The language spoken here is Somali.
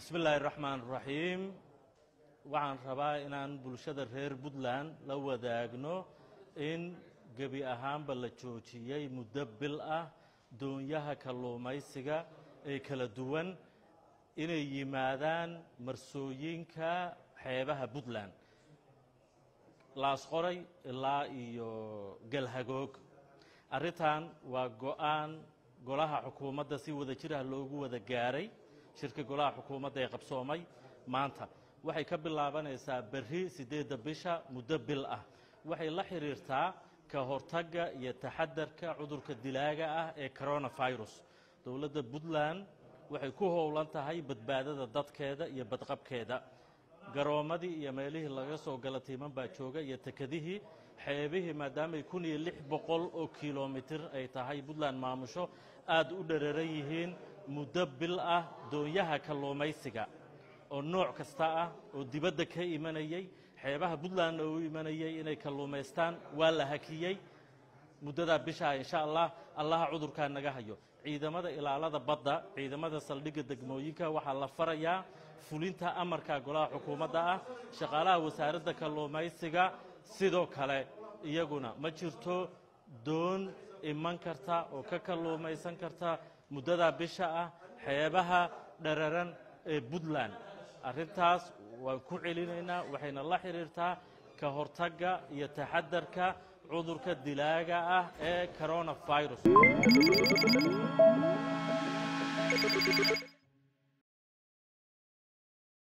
bismillaahi raxmaan waxaan rabaa inaan bulshada reer puntland la wadaagno in gebi ahaanba la joojiyey muddo bil ah doonyaha kalluumaysiga ee kala duwan inay yimaadaan marsooyinka xeebaha puntland laas qoray ilaa iyo galhagoog arrintan waa go'aan golaha xukuumadda si wada jir ah loogu wada gaaray shirka golaha xukuumadda ee qabsoomay maanta waxay ka bilaabanaysaa berri siddeedda bisha muddo bil ah waxay la xiriirtaa ka hortagga iyo taxadarka cudurka dilaaga ah ee coronafirus dowladda puntland waxay ku howlan tahay badbaadada dadkeeda iyo badqabkeeda garoommadii iyo meelihii laga soo gala tiiman baa jooga iyo tekadihii xeebihii maadaamay kun iyo lix boqol oo kilomitir ay tahay puntland maamusho aad u dhararan yihiin muddo bil ah doonyaha kalluumaysiga oo nooc kasta ah oo dibadda ka imanayey xeebaha puntlandna u imanayay inay kalluumaystaan waa la hakiyey muddadaa bishaa insha allah allaha cudurkaa naga hayo ciidamada ilaalada badda ciidamada saldhigga degmooyinka waxaa la farayaa fulinta amarka golaha xukuumadda ah shaqaalaha wasaaradda kalluumaysiga sidoo kale iyaguna ma jirto doon iman karta oo ka kalluumaysan karta muddada bisha ah xeebaha dhararan ee puntland arrintaas waan ku celinaynaa waxayna la xiriirtaa ka hortagga iyo taxadarka cudurka dilaaga ah ee coronavirus